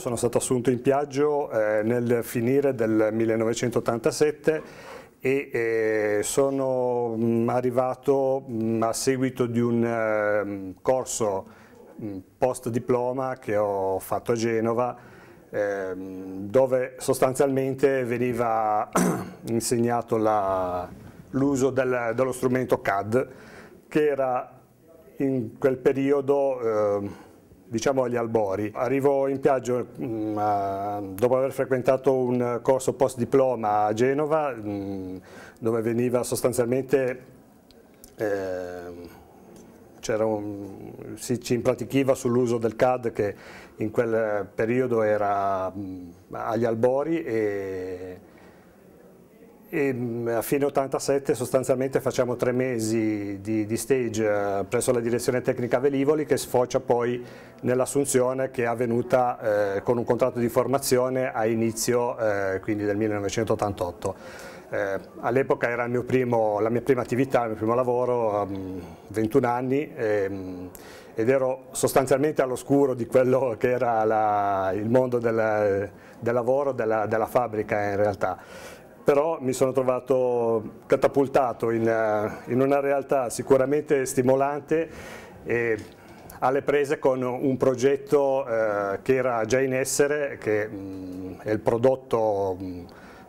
Sono stato assunto in Piaggio eh, nel finire del 1987 e eh, sono mh, mm, arrivato mh, mm, a seguito di un mh, eh, corso mm, post diploma che ho fatto a Genova ehm, dove sostanzialmente veniva insegnato l'uso del, dello strumento CAD che era in quel periodo ehm, diciamo agli albori. Arrivo in Piaggio mh, mm, dopo aver frequentato un corso post diploma a Genova mh, mm, dove veniva sostanzialmente eh, un, si, ci impratichiva sull'uso del CAD che in quel periodo era mh, mm, agli albori e e ehm, a fine 87 sostanzialmente facciamo tre mesi di, di, stage eh, presso la direzione tecnica Velivoli che sfocia poi nell'assunzione che è avvenuta eh, con un contratto di formazione a inizio eh, quindi del 1988. Eh, All'epoca era primo, la mia prima attività, il mio primo lavoro, um, ehm, 21 anni ehm, ed ero sostanzialmente all'oscuro di quello che era la, il mondo del, del lavoro, della, della fabbrica eh, in realtà però mi sono trovato catapultato in, eh, in una realtà sicuramente stimolante e alle prese con un progetto eh, che era già in essere, che mh, mm, è il prodotto mh, mm,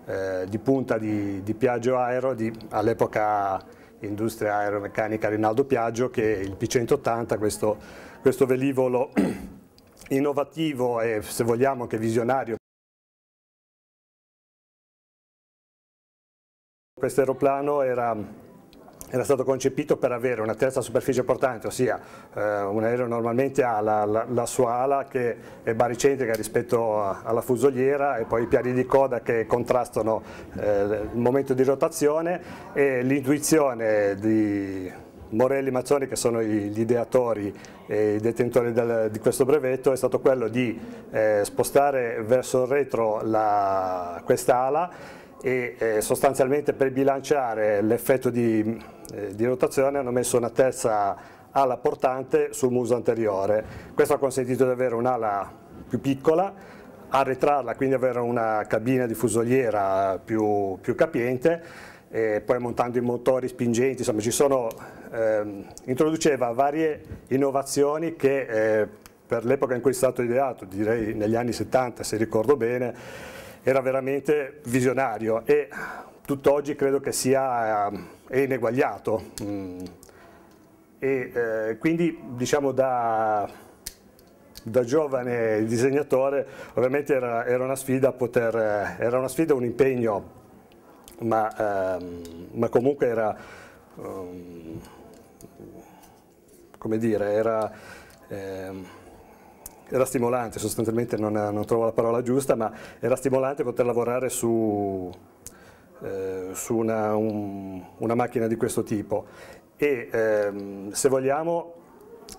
eh, di punta di, di Piaggio Aero, all'epoca industria aeromeccanica Rinaldo Piaggio, che è il P180, questo, questo velivolo innovativo e se vogliamo anche visionario Questo aeroplano era era stato concepito per avere una terza superficie portante, ossia eh, un aereo normalmente ha la, la, la, sua ala che è baricentrica rispetto a, alla fusoliera e poi i piani di coda che contrastano eh, il momento di rotazione e l'intuizione di Morelli e Mazzoni che sono gli ideatori e i detentori del, di questo brevetto è stato quello di eh, spostare verso il retro questa ala e eh, sostanzialmente per bilanciare l'effetto di, eh, di, rotazione hanno messo una terza ala portante sul muso anteriore. Questo ha consentito di avere un'ala più piccola, arretrarla, quindi avere una cabina di fusoliera più, più capiente e poi montando i motori spingenti, insomma ci sono, ehm, introduceva varie innovazioni che eh, per l'epoca in cui è stato ideato, direi negli anni 70 se ricordo bene, era veramente visionario e tutt'oggi credo che sia eh, ineguagliato. Mm. E, eh, quindi diciamo da, da giovane disegnatore ovviamente era, era, una sfida poter, eh, era una sfida, un impegno, ma, ehm, ma comunque era, ehm, come dire, era... Ehm, era stimolante, sostanzialmente non, eh, non, trovo la parola giusta, ma era stimolante poter lavorare su, eh, su una, un, una, macchina di questo tipo. E ehm, se vogliamo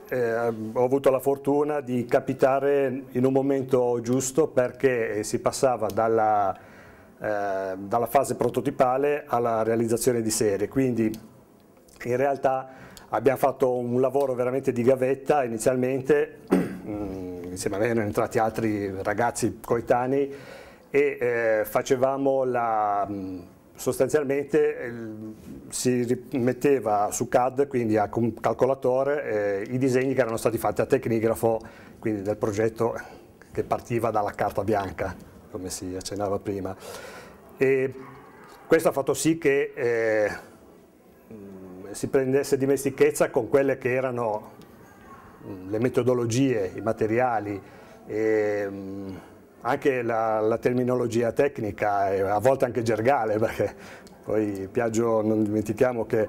eh, ho avuto la fortuna di capitare in un momento giusto perché si passava dalla, eh, dalla fase prototipale alla realizzazione di serie, quindi in realtà abbiamo fatto un lavoro veramente di gavetta inizialmente mh, mm, insieme a me erano entrati altri ragazzi coetanei e eh, facevamo la... Mh, mm, sostanzialmente si metteva su CAD, quindi a calcolatore, eh, i disegni che erano stati fatti a tecnigrafo, quindi del progetto che partiva dalla carta bianca, come si accennava prima. E questo ha fatto sì che eh, mm, si prendesse dimestichezza con quelle che erano le metodologie, i materiali, e, mm, anche la, la, terminologia tecnica, a volte anche gergale, perché poi Piaggio non dimentichiamo che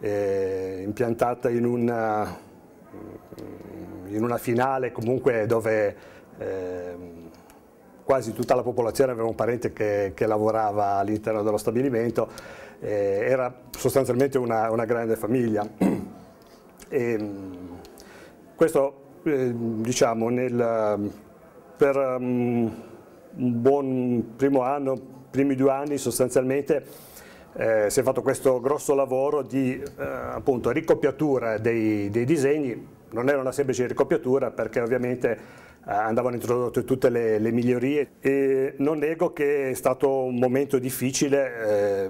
è impiantata in una, mm, in una finale comunque dove eh, quasi tutta la popolazione aveva un parente che, che lavorava all'interno dello stabilimento, eh, era sostanzialmente una, una grande famiglia. E, mm, questo eh, diciamo, nel, ehm, per um, un buon primo anno, primi due anni sostanzialmente eh, si è fatto questo grosso lavoro di eh, appunto, ricoppiatura dei, dei disegni, non era una semplice ricopiatura perché ovviamente eh, andavano introdotte tutte le, le, migliorie e non nego che è stato un momento difficile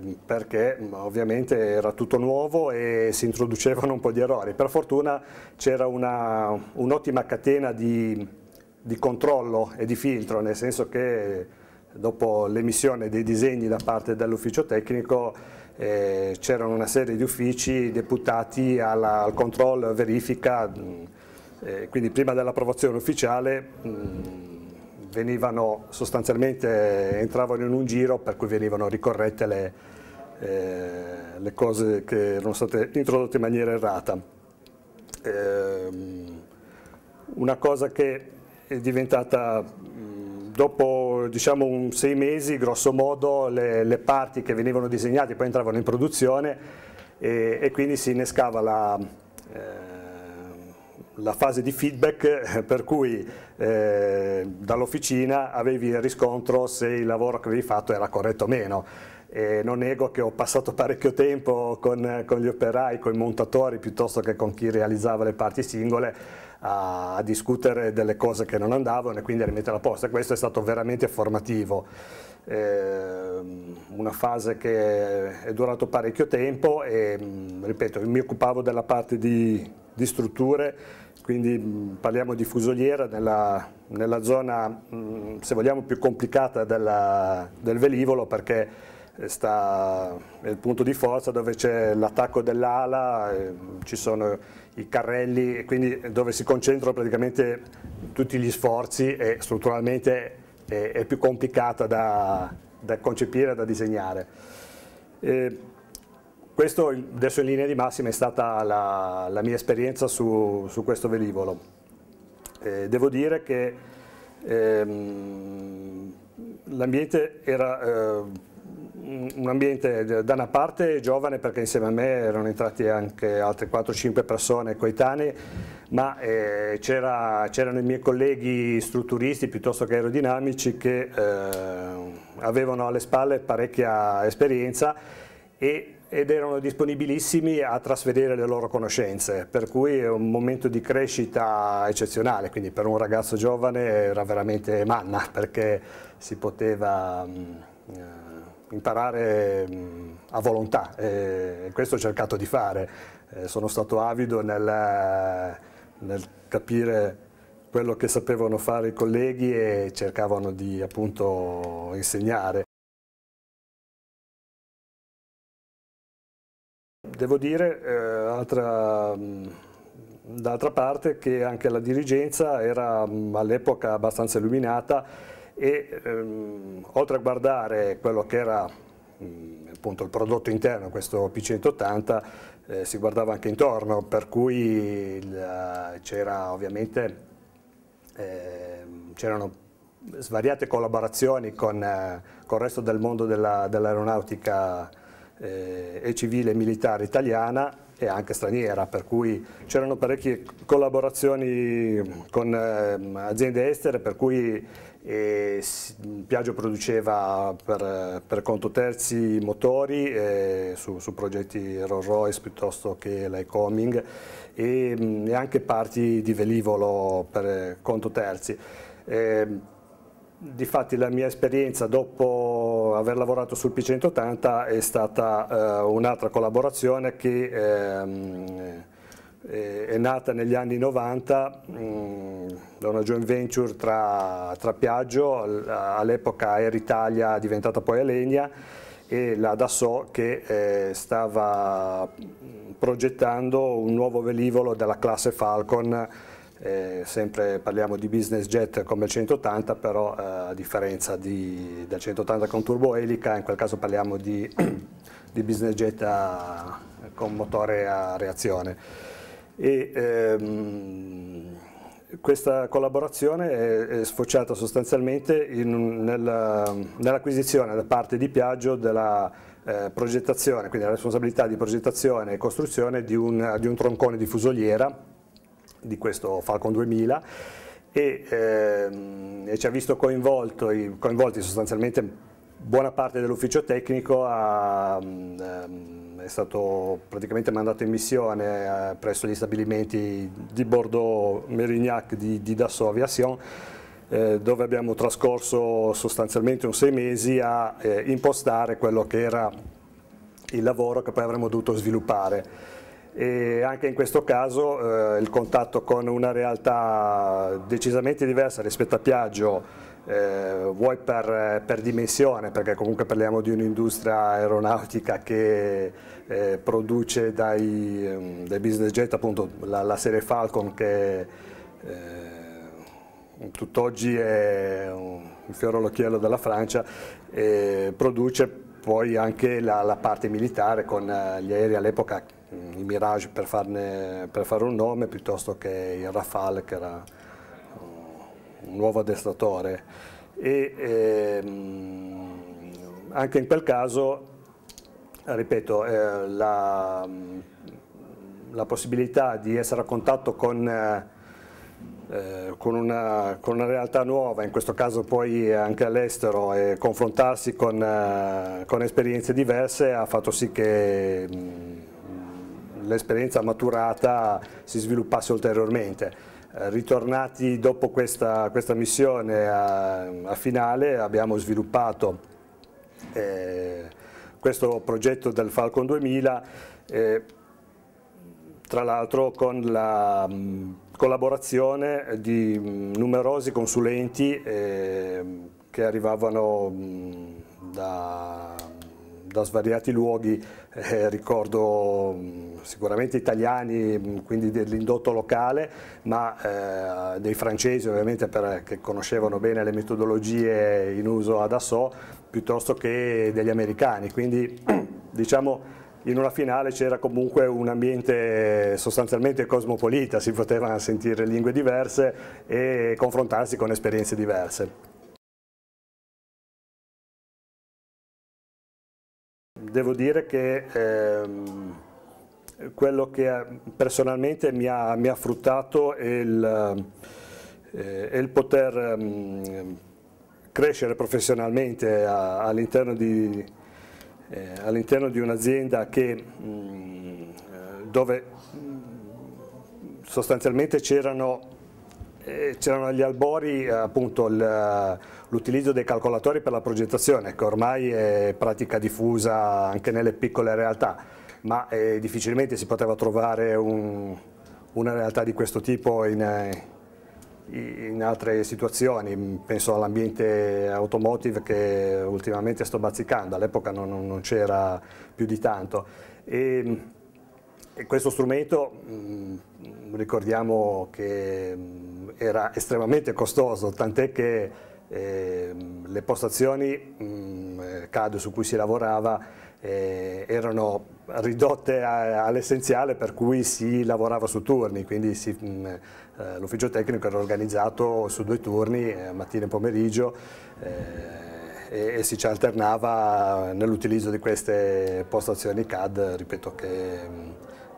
eh, perché mm, ovviamente era tutto nuovo e si introducevano un po' di errori. Per fortuna c'era un'ottima catena di, di controllo e di filtro, nel senso che dopo l'emissione dei disegni da parte dell'ufficio tecnico eh, c'erano una serie di uffici deputati alla, al controllo e verifica mh, mm, eh, quindi prima dell'approvazione ufficiale mh, mm, venivano sostanzialmente, entravano in un giro per cui venivano ricorrette le, eh, le cose che erano state introdotte in maniera errata. Eh, una cosa che è diventata mm, dopo diciamo, sei mesi grosso modo le, le, parti che venivano disegnate poi entravano in produzione e, e quindi si innescava la, eh, la fase di feedback eh, per cui eh, dall'officina avevi il riscontro se il lavoro che avevi fatto era corretto o meno. E non nego che ho passato parecchio tempo con, con, gli operai, con i montatori piuttosto che con chi realizzava le parti singole a, a discutere delle cose che non andavano e quindi a rimettere la posta. Questo è stato veramente formativo. Eh, una fase che è durata parecchio tempo e ripeto, mi occupavo della parte di, di strutture quindi mm, parliamo di fusoliera nella, nella zona, mm, se vogliamo, più complicata della, del velivolo perché eh, sta, è il punto di forza dove c'è l'attacco dell'ala, eh, ci sono i carrelli, quindi dove si concentrano praticamente tutti gli sforzi e strutturalmente è, è più complicata da, da, concepire, da disegnare. Eh, questo adesso in linea di massima è stata la, la mia esperienza su, su questo velivolo. Eh, devo dire che ehm, l'ambiente era eh, un ambiente da una parte giovane perché insieme a me erano entrati anche altre 4-5 persone coetanee, ma eh, c'erano i miei colleghi strutturisti piuttosto che aerodinamici che eh, avevano alle spalle parecchia esperienza e ed erano disponibilissimi a trasferire le loro conoscenze, per cui è un momento di crescita eccezionale, quindi per un ragazzo giovane era veramente manna perché si poteva mm, eh, imparare mh, mm, a volontà e questo ho cercato di fare, eh, sono stato avido nel, nel capire quello che sapevano fare i colleghi e cercavano di appunto insegnare. Devo dire, eh, altra, mm, d'altra parte, che anche la dirigenza era mm, all'epoca abbastanza illuminata e ehm, oltre a guardare quello che era mh, mm, appunto il prodotto interno, questo P180, eh, si guardava anche intorno, per cui eh, c'era ovviamente eh, c'erano svariate collaborazioni con, eh, con, il resto del mondo dell'aeronautica dell eh, e civile e militare italiana e anche straniera, per cui c'erano parecchie collaborazioni con eh, aziende estere, per cui eh, Piaggio produceva per, per, conto terzi motori eh, su, su, progetti Rolls Royce piuttosto che l'Ecoming e, mm, e, anche parti di velivolo per eh, conto terzi. Ehm, Difatti la mia esperienza dopo aver lavorato sul P180 è stata eh, un'altra collaborazione che ehm, eh, è nata negli anni 90 mh, mm, da una joint venture tra, tra Piaggio, all'epoca Air Italia diventata poi Alenia e la Dassault che eh, stava progettando un nuovo velivolo della classe Falcon eh, sempre parliamo di business jet come il 180 però eh, a differenza di, del 180 con turboelica in quel caso parliamo di, di business jet a, con motore a reazione e, ehm, questa collaborazione è, è sfociata sostanzialmente nell'acquisizione da parte di Piaggio della eh, progettazione, quindi la responsabilità di progettazione e costruzione di un, di un troncone di fusoliera di questo Falcon 2000 e, ehm, e ci ha visto coinvolti, coinvolti sostanzialmente buona parte dell'ufficio tecnico ha, ehm, è stato praticamente mandato in missione eh, presso gli stabilimenti di Bordeaux, Merignac, di, di Dassault Aviation eh, dove abbiamo trascorso sostanzialmente un sei mesi a eh, impostare quello che era il lavoro che poi avremmo dovuto sviluppare e anche in questo caso eh, il contatto con una realtà decisamente diversa rispetto a Piaggio eh, vuoi per, per, dimensione, perché comunque parliamo di un'industria aeronautica che eh, produce dai, ehm, dai, business jet appunto la, la serie Falcon che eh, tutt'oggi è un, il fiore all'occhiello della Francia, produce poi anche la, la parte militare con eh, gli aerei all'epoca i Mirage per, farne, per, fare un nome piuttosto che il Rafale che era un nuovo addestratore e ehm, anche in quel caso ripeto eh, la, la, possibilità di essere a contatto con eh, con, una, con, una, realtà nuova, in questo caso poi anche all'estero, e confrontarsi con, eh, con, esperienze diverse ha fatto sì che mh, l'esperienza maturata si sviluppasse ulteriormente. Eh, ritornati dopo questa, questa missione a, a, finale abbiamo sviluppato eh, questo progetto del Falcon 2000 eh, tra l'altro con la mh, collaborazione di mh, numerosi consulenti eh, che arrivavano mh, da da svariati luoghi, eh, ricordo mm, sicuramente italiani, mm, quindi dell'indotto locale, ma eh, dei francesi ovviamente perché eh, conoscevano bene le metodologie in uso ad Assò, piuttosto che degli americani, quindi diciamo in una finale c'era comunque un ambiente sostanzialmente cosmopolita, si potevano sentire lingue diverse e confrontarsi con esperienze diverse. devo dire che ehm, quello che eh, personalmente mi ha, mi ha fruttato è il, eh, è il poter mh, ehm, crescere professionalmente all'interno di, eh, all di un'azienda mm, eh, dove mm, sostanzialmente c'erano eh, c'erano gli albori eh, appunto eh, l'utilizzo dei calcolatori per la progettazione che ormai è pratica diffusa anche nelle piccole realtà ma eh, difficilmente si poteva trovare un, una realtà di questo tipo in, in altre situazioni, penso all'ambiente automotive che ultimamente sto bazzicando, all'epoca non, non c'era più di tanto. E, ehm, questo strumento mh, mm, ricordiamo che mh, mm, era estremamente costoso, tant'è che eh, le postazioni mh, mm, eh, CAD su cui si lavorava eh, erano ridotte all'essenziale per cui si lavorava su turni, quindi eh, l'ufficio tecnico era organizzato su due turni, eh, mattina e pomeriggio, eh, e, si ci alternava nell'utilizzo di queste postazioni CAD, ripeto che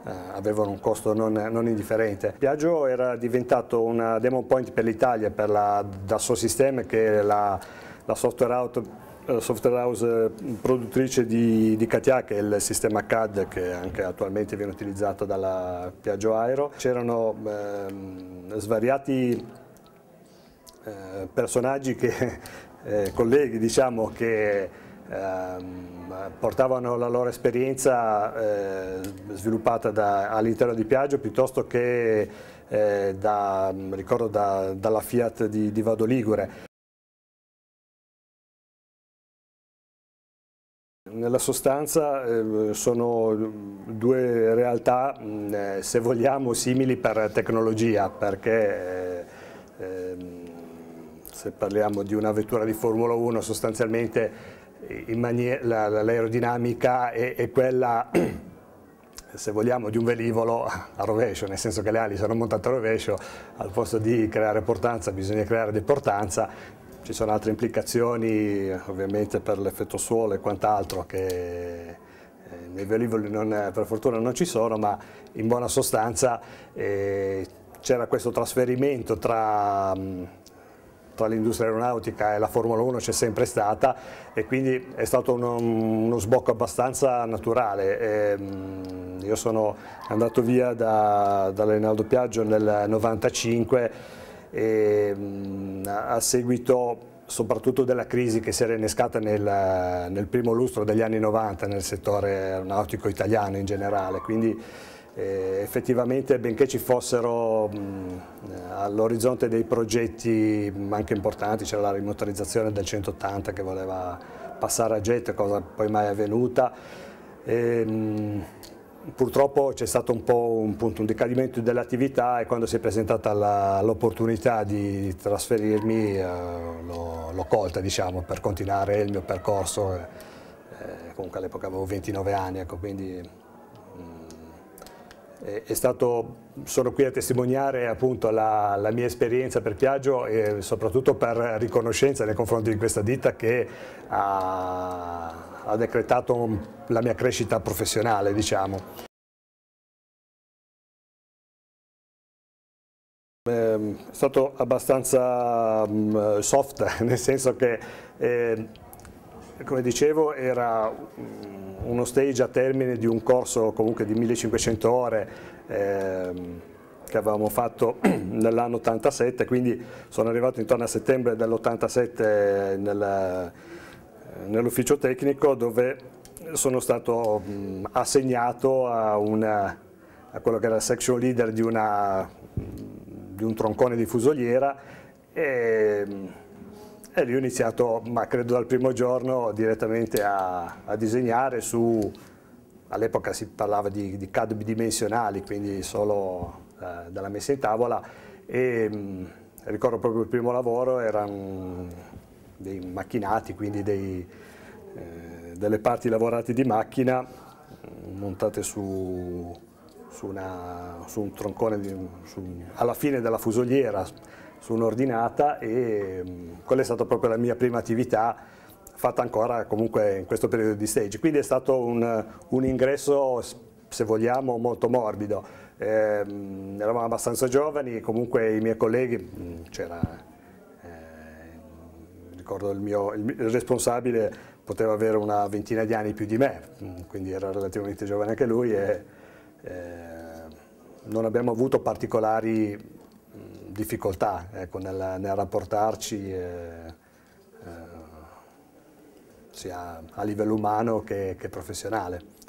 eh, avevano un costo non, non, indifferente. Piaggio era diventato una demo point per l'Italia, per la Dassault System che è la, la software out eh, software house eh, produttrice di, di KTA che è il sistema CAD che anche attualmente viene utilizzato dalla Piaggio Aero. C'erano eh, svariati eh, personaggi, che, eh, colleghi diciamo che Ehm, portavano la loro esperienza eh, sviluppata da, all'interno di Piaggio piuttosto che eh, da, mm, ricordo da, dalla Fiat di, di Vado Ligure. Nella sostanza eh, sono due realtà, mm, se vogliamo, simili per tecnologia, perché ehm, se parliamo di una vettura di Formula 1 sostanzialmente l'aerodinamica è, è quella se vogliamo, di un velivolo a rovescio, nel senso che le ali sono montate a rovescio, al posto di creare portanza bisogna creare deportanza, ci sono altre implicazioni ovviamente per l'effetto suolo e quant'altro che eh, nei velivoli non, per fortuna non ci sono, ma in buona sostanza eh, c'era questo trasferimento tra tra l'industria aeronautica e la Formula 1 c'è sempre stata e quindi è stato uno, uno sbocco abbastanza naturale. E, ehm, io sono andato via da, da Piaggio nel 1995 e, ehm, a seguito soprattutto della crisi che si era innescata nel, nel primo lustro degli anni 90 nel settore aeronautico italiano in generale. Quindi, eh, effettivamente benché ci fossero all'orizzonte dei progetti anche importanti, c'era la rimotorizzazione del 180 che voleva passare a jet, cosa poi mai avvenuta, e, ehm, mh, purtroppo c'è stato un po' un, punto, un decadimento dell'attività e quando si è presentata l'opportunità di trasferirmi eh, l'ho colta diciamo, per continuare il mio percorso, eh, comunque all'epoca avevo 29 anni, ecco, quindi eh, stato, sono qui a testimoniare appunto la, la mia esperienza per Piaggio e soprattutto per riconoscenza nei confronti di questa ditta che ha, ha decretato la mia crescita professionale diciamo. Ehm, è stato abbastanza mm, soft, nel senso che eh, come dicevo era uno stage a termine di un corso comunque di 1500 ore ehm, che avevamo fatto nell'anno 87, quindi sono arrivato intorno a settembre dell'87 nel, nell'ufficio tecnico dove sono stato mh, assegnato a, una, a, quello che era il section leader di, una, di un troncone di fusoliera e, e lì ho iniziato, ma credo dal primo giorno, direttamente a, a disegnare su, all'epoca si parlava di, di CAD bidimensionali, quindi solo eh, dalla messa in tavola, e mh, mm, ricordo proprio il primo lavoro, erano dei macchinati, quindi dei, eh, delle parti lavorate di macchina mm, montate su, su, una, su un troncone, di, su, alla fine della fusoliera, su un'ordinata e mh, mm, quella è stata proprio la mia prima attività fatta ancora comunque in questo periodo di stage. Quindi è stato un, un ingresso, se vogliamo, molto morbido. Eh, eravamo abbastanza giovani, comunque i miei colleghi, mm, c'era, eh, ricordo il mio il, il responsabile, poteva avere una ventina di anni più di me, mm, quindi era relativamente giovane anche lui e eh, non abbiamo avuto particolari difficoltà ecco, nel, nel, rapportarci eh, eh, sia a livello umano che, che professionale.